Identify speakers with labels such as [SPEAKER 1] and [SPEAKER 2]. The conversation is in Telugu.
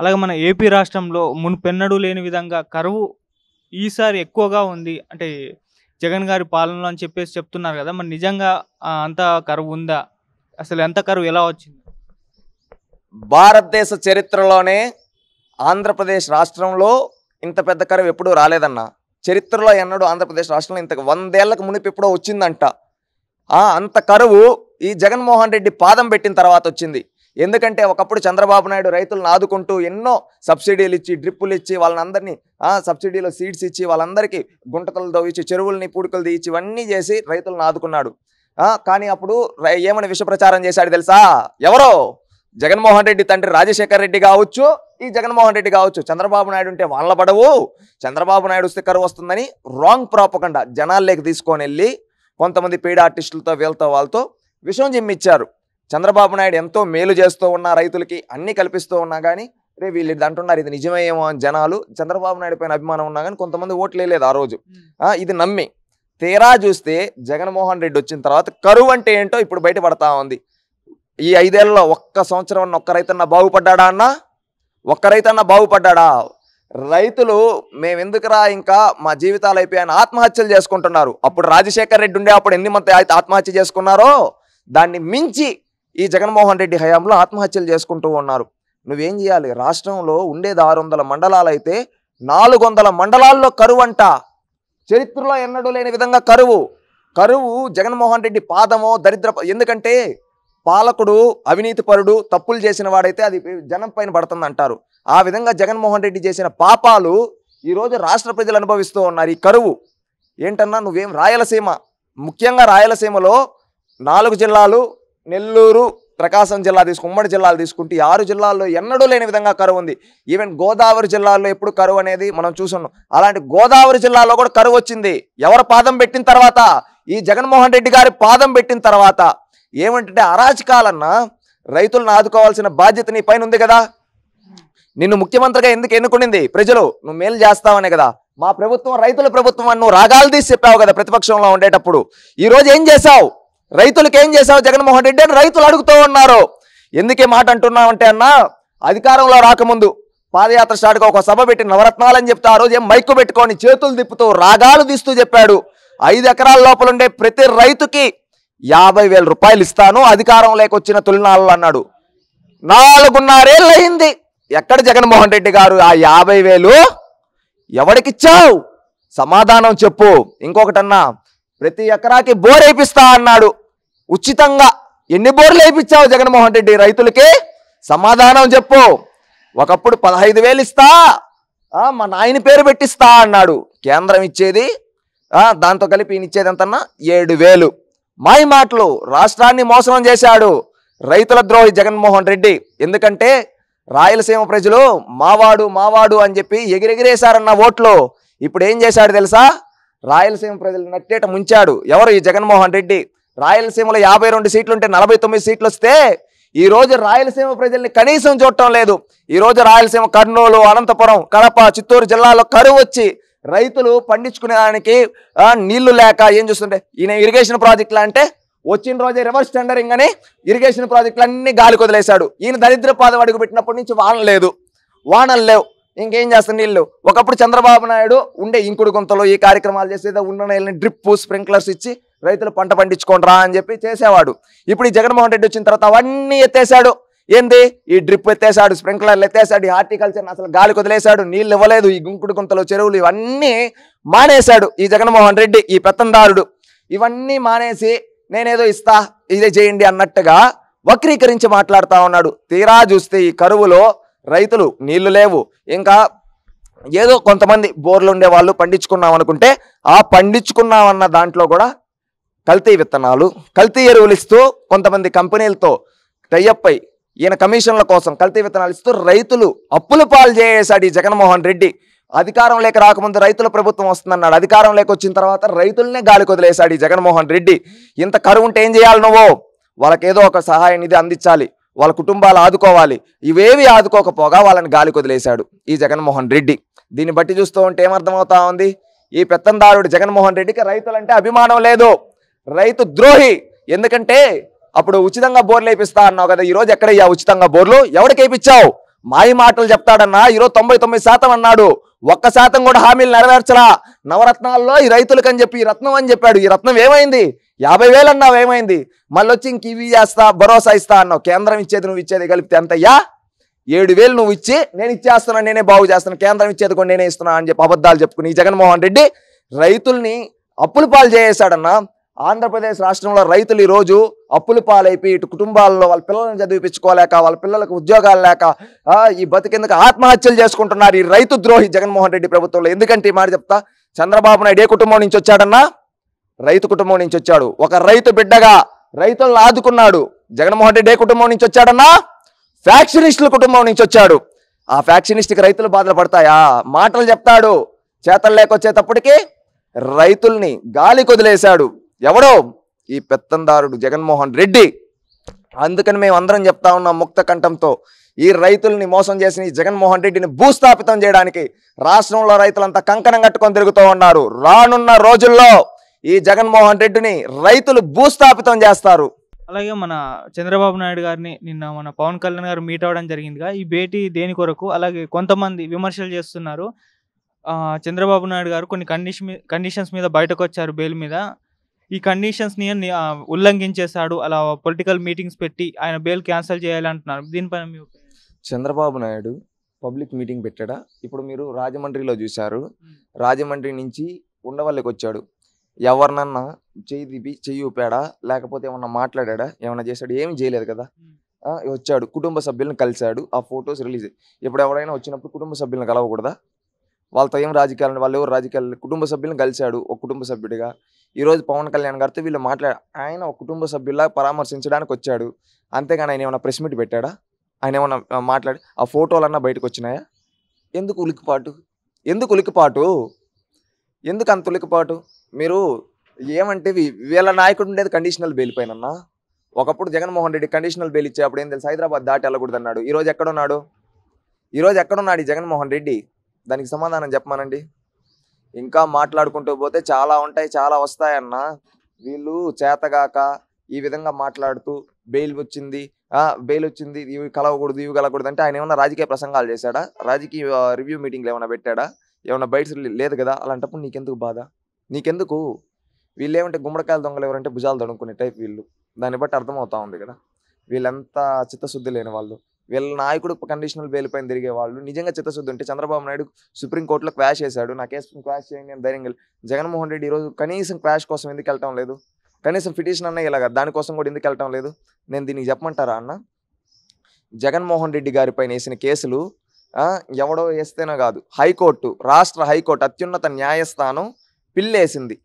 [SPEAKER 1] అలాగే మన ఏపీ రాష్ట్రంలో మునుపెన్నడూ లేని విధంగా కరువు ఈసారి ఎక్కువగా ఉంది అంటే జగన్ గారి పాలనలో అని చెప్పేసి చెప్తున్నారు కదా మరి నిజంగా అంత కరువు ఉందా అసలు ఎంత కరువు ఎలా వచ్చింది భారతదేశ చరిత్రలోనే ఆంధ్రప్రదేశ్ రాష్ట్రంలో ఇంత పెద్ద కరువు ఎప్పుడూ రాలేదన్న చరిత్రలో ఎన్నడూ ఆంధ్రప్రదేశ్ రాష్ట్రంలో ఇంత వందేళ్లకు మునిపి ఎప్పుడో వచ్చిందంట అంత కరువు ఈ జగన్మోహన్ రెడ్డి పాదం పెట్టిన తర్వాత వచ్చింది ఎందుకంటే ఒకప్పుడు చంద్రబాబు నాయుడు రైతులను ఆదుకుంటూ ఎన్నో సబ్సిడీలు ఇచ్చి డ్రిప్పులు ఇచ్చి వాళ్ళందరినీ సబ్సిడీలో సీడ్స్ ఇచ్చి వాళ్ళందరికీ గుంటకలు దవ్విచ్చి చెరువుల్ని పూడికలు తీయించి ఇవన్నీ చేసి రైతులను ఆదుకున్నాడు కానీ అప్పుడు ఏమని విష ప్రచారం చేశాడు తెలుసా ఎవరో జగన్మోహన్ రెడ్డి తండ్రి రాజశేఖర రెడ్డి కావచ్చు ఈ జగన్మోహన్ రెడ్డి కావచ్చు చంద్రబాబు నాయుడు ఉంటే వాళ్ళ పడవు చంద్రబాబు నాయుడు వస్తే కరువు వస్తుందని రాంగ్ ప్రాపకుండా జనాల్లోకి తీసుకొని వెళ్ళి కొంతమంది పీడ ఆర్టిస్టులతో వీళ్ళతో వాళ్ళతో విషం జిమ్మిచ్చారు చంద్రబాబు నాయుడు ఎంతో మేలు చేస్తూ ఉన్న రైతులకి అన్నీ కల్పిస్తూ ఉన్నా కానీ రే వీళ్ళు అంటున్నారు ఇది నిజమేమో అని జనాలు చంద్రబాబు నాయుడు పైన అభిమానం ఉన్నా కానీ కొంతమంది ఓట్లు లేదు ఆ రోజు ఇది నమ్మి తీరా చూస్తే జగన్మోహన్ రెడ్డి వచ్చిన తర్వాత కరువు అంటే ఏంటో ఇప్పుడు బయటపడతా ఉంది ఈ ఐదేళ్లలో ఒక్క సంవత్సరం ఒక్క రైతన్నా బాగుపడ్డాడా అన్నా ఒక్క రైతన్నా బాగుపడ్డాడా రైతులు మేమెందుకురా ఇంకా మా జీవితాలు అయిపోయాయని ఆత్మహత్యలు చేసుకుంటున్నారు అప్పుడు రాజశేఖర్ రెడ్డి ఉండే అప్పుడు ఎన్ని మంది ఆత్మహత్య చేసుకున్నారో దాన్ని మించి ఈ జగన్మోహన్ రెడ్డి హయాంలో ఆత్మహత్యలు చేసుకుంటూ ఉన్నారు నువ్వేం చేయాలి రాష్ట్రంలో ఉండేది ఆరు వందల మండలాలు అయితే నాలుగు వందల మండలాల్లో కరువు అంట చరిత్రలో ఎన్నడూ లేని విధంగా కరువు కరువు జగన్మోహన్ రెడ్డి పాదమో దరిద్ర ఎందుకంటే పాలకుడు అవినీతిపరుడు తప్పులు చేసిన వాడైతే అది జనం పైన పడుతుంది అంటారు ఆ విధంగా జగన్మోహన్ రెడ్డి చేసిన పాపాలు ఈరోజు రాష్ట్ర ప్రజలు అనుభవిస్తూ ఉన్నారు ఈ కరువు ఏంటన్నా నువ్వేం రాయలసీమ ముఖ్యంగా రాయలసీమలో నాలుగు జిల్లాలు నెల్లూరు ప్రకాశం జిల్లా తీసుకు ఉమ్మడి జిల్లాలు తీసుకుంటే ఆరు జిల్లాల్లో ఎన్నడూ లేని విధంగా కరువు ఉంది ఈవెన్ గోదావరి జిల్లాల్లో ఎప్పుడు కరువు అనేది మనం చూసున్నాం అలాంటి గోదావరి జిల్లాలో కూడా కరువు వచ్చింది ఎవరు పాదం పెట్టిన తర్వాత ఈ జగన్మోహన్ రెడ్డి గారి పాదం పెట్టిన తర్వాత ఏమంటే అరాచకాలన్నా రైతులను ఆదుకోవాల్సిన బాధ్యత నీ పైన ఉంది కదా నిన్ను ముఖ్యమంత్రిగా ఎందుకు ఎన్నుకునింది ప్రజలు నువ్వు మేలు చేస్తావనే కదా మా ప్రభుత్వం రైతుల ప్రభుత్వం అని నువ్వు రాగాలు తీసి చెప్పావు కదా ప్రతిపక్షంలో ఉండేటప్పుడు ఈరోజు ఏం చేశావు రైతులకు ఏం చేశావు జగన్మోహన్ రెడ్డి అని రైతులు అడుగుతూ ఉన్నారు ఎందుకే మాట అంటున్నామంటే అన్న అధికారంలో రాకముందు పాదయాత్ర స్టార్ట్గా ఒక సభ పెట్టి నవరత్నాలని చెప్తే ఆ రోజు ఏం మైకు పెట్టుకొని చేతులు తిప్పుతూ రాగాలు తీస్తూ చెప్పాడు ఐదు ఎకరాల లోపల ఉండే ప్రతి రైతుకి యాభై వేల రూపాయలు ఇస్తాను అధికారం లేకొచ్చిన తొలినాళ్ళు అన్నాడు నాలుగున్నరేళ్ళు అయింది ఎక్కడ జగన్మోహన్ రెడ్డి గారు ఆ యాభై వేలు ఎవరికిచ్చావు సమాధానం చెప్పు ఇంకొకటన్నా ప్రతి ఎకరాకి బోర్ వేపిస్తా అన్నాడు ఉచితంగా ఎన్ని బోర్లు వేయించావు జగన్మోహన్ రెడ్డి రైతులకి సమాధానం చెప్పు ఒకప్పుడు పదహైదు వేలు ఇస్తా మా నాయన పేరు పెట్టిస్తా అన్నాడు కేంద్రం ఇచ్చేది దాంతో కలిపి ఈయన ఇచ్చేది ఎంతన్నా ఏడు వేలు మాయ మాటలు రాష్ట్రాన్ని మోసం చేశాడు రైతుల ద్రోహి జగన్మోహన్ రెడ్డి ఎందుకంటే రాయలసీమ ప్రజలు మావాడు మావాడు అని చెప్పి ఎగిరెగిరేశారన్న ఓట్లు ఇప్పుడు ఏం చేశాడు తెలుసా రాయలసీమ ప్రజలు నట్టేట ముంచాడు ఎవరు ఈ జగన్మోహన్ రెడ్డి రాయలసీమలో యాభై రెండు సీట్లుంటే నలభై తొమ్మిది సీట్లు వస్తే ఈ రోజు రాయలసీమ ప్రజల్ని కనీసం చూడటం లేదు ఈ రోజు రాయలసీమ కర్నూలు అనంతపురం కడప చిత్తూరు జిల్లాలో కరువు వచ్చి రైతులు పండించుకునేదానికి నీళ్లు లేక ఏం చూస్తుంటే ఈయన ఇరిగేషన్ ప్రాజెక్టులు అంటే వచ్చిన రోజే రివర్స్ టెండరింగ్ అని ఇరిగేషన్ ప్రాజెక్టులు అన్ని గాలి కొదిలేశాడు ఈయన దరిద్ర పాదం అడుగుపెట్టినప్పటి నుంచి లేదు వానలు లేవు ఇంకేం చేస్తారు నీళ్ళు ఒకప్పుడు చంద్రబాబు నాయుడు ఉండే ఇంకుడు గుంతలో ఈ కార్యక్రమాలు చేసేదో ఉన్న నీళ్ళని డ్రిప్ స్ప్రింక్లర్స్ ఇచ్చి రైతులు పంట పండించుకోండి అని చెప్పి చేసేవాడు ఇప్పుడు ఈ జగన్మోహన్ రెడ్డి వచ్చిన తర్వాత అవన్నీ ఎత్తేసాడు ఏంది ఈ డ్రిప్ ఎత్తేసాడు స్ప్రింక్లర్లు ఎత్తేసాడు ఈ హార్టికల్చర్ అసలు గాలి కుదిలేశాడు నీళ్ళు ఇవ్వలేదు ఈ గుంకుడు గుంతలు చెరువులు ఇవన్నీ మానేశాడు ఈ జగన్మోహన్ రెడ్డి ఈ పెత్తందారుడు ఇవన్నీ మానేసి నేనేదో ఇస్తా ఇదే చేయండి అన్నట్టుగా వక్రీకరించి మాట్లాడుతూ ఉన్నాడు తీరా చూస్తే ఈ కరువులో రైతులు నీళ్లు లేవు ఇంకా ఏదో కొంతమంది బోర్లు ఉండే వాళ్ళు పండించుకున్నాం అనుకుంటే ఆ పండించుకున్నామన్న దాంట్లో కూడా కల్తీ విత్తనాలు కల్తీ ఎరువులు ఇస్తూ కొంతమంది కంపెనీలతో టైఅప్ అయి ఈయన కమిషన్ల కోసం కల్తీ విత్తనాలు ఇస్తూ రైతులు అప్పులు పాలు చేసాడు ఈ జగన్మోహన్ రెడ్డి అధికారం లేక రాకముందు రైతుల ప్రభుత్వం వస్తుందన్నాడు అధికారం లేక వచ్చిన తర్వాత రైతులనే గాలి కొదిలేశాడు ఈ జగన్మోహన్ రెడ్డి ఇంత కరువు ఉంటే ఏం చేయాలి నువ్వు వాళ్ళకేదో ఒక సహాయం ఇది అందించాలి వాళ్ళ కుటుంబాలు ఆదుకోవాలి ఇవేవి ఆదుకోకపోగా వాళ్ళని గాలి కొదిలేశాడు ఈ జగన్మోహన్ రెడ్డి దీన్ని బట్టి చూస్తూ ఉంటే ఏమర్థమవుతా ఉంది ఈ పెత్తందారుడు జగన్మోహన్ రెడ్డికి రైతులంటే అభిమానం లేదు రైతు ద్రోహి ఎందుకంటే అప్పుడు ఉచితంగా బోర్లు వేపిస్తా అన్నావు కదా ఈరోజు ఎక్కడయ్యా ఉచితంగా బోర్లు ఎవరికి వేయించావు మాయి మాటలు చెప్తాడన్నా ఈరోజు తొంభై తొమ్మిది శాతం అన్నాడు ఒక్క శాతం కూడా హామీలు నెరవేర్చరా నవరత్నాల్లో ఈ రైతులకని చెప్పి ఈ రత్నం అని చెప్పాడు ఈ రత్నం ఏమైంది యాభై వేలు అన్నావు ఏమైంది మళ్ళీ వచ్చి ఇంక ఇవి చేస్తా భరోసా ఇస్తా అన్నావు కేంద్రం ఇచ్చేది నువ్వు ఇచ్చేది కలిపితే ఎంతయ్యా ఏడు వేలు నువ్వు ఇచ్చి నేను ఇచ్చేస్తున్నా నేనే బాగు చేస్తున్నాను కేంద్రం ఇచ్చేది కూడా నేనే ఇస్తున్నా అని చెప్పి అబద్ధాలు చెప్పుకుని జగన్మోహన్ రెడ్డి రైతుల్ని అప్పులు పాలు చేసేసాడన్నా ఆంధ్రప్రదేశ్ రాష్ట్రంలో రైతులు ఈరోజు అప్పులు పాలైపోయి ఇటు కుటుంబాల్లో వాళ్ళ పిల్లలను చదివిపించుకోలేక వాళ్ళ పిల్లలకు ఉద్యోగాలు లేక ఈ బతికెందుకు ఆత్మహత్యలు చేసుకుంటున్నారు ఈ రైతు ద్రోహి జగన్మోహన్ రెడ్డి ప్రభుత్వంలో ఎందుకంటే ఈ మాట చెప్తా చంద్రబాబు నాయుడు ఏ కుటుంబం నుంచి వచ్చాడన్నా రైతు కుటుంబం నుంచి వచ్చాడు ఒక రైతు బిడ్డగా రైతులను ఆదుకున్నాడు జగన్మోహన్ రెడ్డి ఏ కుటుంబం నుంచి వచ్చాడన్నా ఫ్యాక్షనిస్టుల కుటుంబం నుంచి వచ్చాడు ఆ ఫ్యాక్షనిస్ట్కి రైతులు బాధలు పడతాయా మాటలు చెప్తాడు చేతలు లేకొచ్చేటప్పటికి రైతుల్ని గాలి కొదిలేశాడు ఎవడో ఈ పెత్తందారుడు జగన్మోహన్ రెడ్డి అందుకని మేము అందరం చెప్తా ఉన్నాం ముక్త కంఠంతో ఈ రైతుల్ని మోసం చేసిన ఈ జగన్మోహన్ రెడ్డిని భూస్థాపితం చేయడానికి రాష్ట్రంలో రైతులంతా కంకణం కట్టుకొని తిరుగుతూ ఉన్నారు రానున్న రోజుల్లో ఈ జగన్మోహన్ రెడ్డిని రైతులు భూస్థాపితం చేస్తారు అలాగే మన చంద్రబాబు నాయుడు గారిని నిన్న మన పవన్ కళ్యాణ్ గారు మీట్ అవ్వడం జరిగిందిగా ఈ భేటీ దేని కొరకు అలాగే కొంతమంది విమర్శలు చేస్తున్నారు చంద్రబాబు నాయుడు గారు కొన్ని కండిషన్ కండిషన్స్ మీద బయటకు వచ్చారు బెయిల్ మీద ఈ కండిషన్స్ని ఉల్లంఘించేశాడు అలా పొలిటికల్ మీటింగ్స్ పెట్టి ఆయన బెయిల్ క్యాన్సిల్ చేయాలంటున్నారు దీనిపైన మీ చంద్రబాబు నాయుడు పబ్లిక్ మీటింగ్ పెట్టాడా ఇప్పుడు మీరు రాజమండ్రిలో చూశారు రాజమండ్రి నుంచి ఉండవల్లికి వచ్చాడు ఎవరినన్నా చేయి చెయ్యి ఊపాడా లేకపోతే ఏమన్నా మాట్లాడా ఏమన్నా చేశాడు ఏమి చేయలేదు కదా వచ్చాడు కుటుంబ సభ్యులను కలిశాడు ఆ ఫొటోస్ రిలీజ్ ఇప్పుడు ఎవరైనా వచ్చినప్పుడు కుటుంబ సభ్యులను కలవకూడదా వాళ్ళతో ఏం రాజకీయాలను వాళ్ళు ఎవరు రాజకీయాలు కుటుంబ సభ్యులను కలిశాడు ఒక కుటుంబ సభ్యుడిగా ఈరోజు పవన్ కళ్యాణ్ గారితో వీళ్ళు మాట్లాడ ఆయన ఒక కుటుంబ సభ్యుల్లా పరామర్శించడానికి వచ్చాడు అంతేగాని ఆయన ఏమైనా ప్రెస్ మీట్ పెట్టాడా ఆయన ఏమైనా మాట్లాడి ఆ ఫోటోలన్నా బయటకు వచ్చినాయా ఎందుకు ఉలికిపాటు ఎందుకు ఉలికిపాటు ఎందుకు అంత ఉలికిపాటు మీరు ఏమంటే వీళ్ళ నాయకుడు ఉండేది కండిషనల్ బెయిల్ పైన ఒకప్పుడు జగన్మోహన్ రెడ్డి కండిషనల్ బెయిల్ ఇచ్చే అప్పుడు ఏం తెలుసు హైదరాబాద్ దాటి వెళ్ళకూడదు అన్నాడు ఈరోజు ఎక్కడున్నాడు ఈరోజు ఎక్కడున్నాడు ఈ జగన్మోహన్ రెడ్డి దానికి సమాధానం చెప్పమానండి ఇంకా మాట్లాడుకుంటూ పోతే చాలా ఉంటాయి చాలా వస్తాయన్న వీళ్ళు చేతగాక ఈ విధంగా మాట్లాడుతూ బెయిల్ వచ్చింది బెయిల్ వచ్చింది ఇవి కలవకూడదు ఇవి కలవకూడదు అంటే ఆయన ఏమైనా రాజకీయ ప్రసంగాలు చేశాడా రాజకీయ రివ్యూ మీటింగ్లు ఏమైనా పెట్టాడా ఏమైనా బయట లేదు కదా అలాంటప్పుడు నీకెందుకు బాధ నీకెందుకు వీళ్ళు ఏమంటే గుమ్మడికాయలు దొంగలు ఎవరంటే భుజాలు దొడుకునే టైప్ వీళ్ళు దాన్ని బట్టి అర్థమవుతా ఉంది కదా వీళ్ళంతా చిత్తశుద్ధి లేని వాళ్ళు వీళ్ళ నాయకుడు కండిషనల్ బెయిల్ పైన తిరిగే వాళ్ళు నిజంగా చిత్తశుద్ధి ఉంటే చంద్రబాబు నాయుడు సుప్రీంకోర్టులో క్వాష్ చేశాడు నా కేసు క్వాష్ చేయండి అని ధైర్యం జగన్మోహన్ రెడ్డి ఈరోజు కనీసం క్వాష్ కోసం ఎందుకు వెళ్ళటం లేదు కనీసం పిటిషన్ అన్న ఇలాగ దానికోసం కూడా ఎందుకు వెళ్ళటం లేదు నేను దీనికి చెప్పమంటారా అన్న జగన్మోహన్ రెడ్డి గారిపైన వేసిన కేసులు ఎవడో వేస్తేనే కాదు హైకోర్టు రాష్ట్ర హైకోర్టు అత్యున్నత న్యాయస్థానం పిల్లేసింది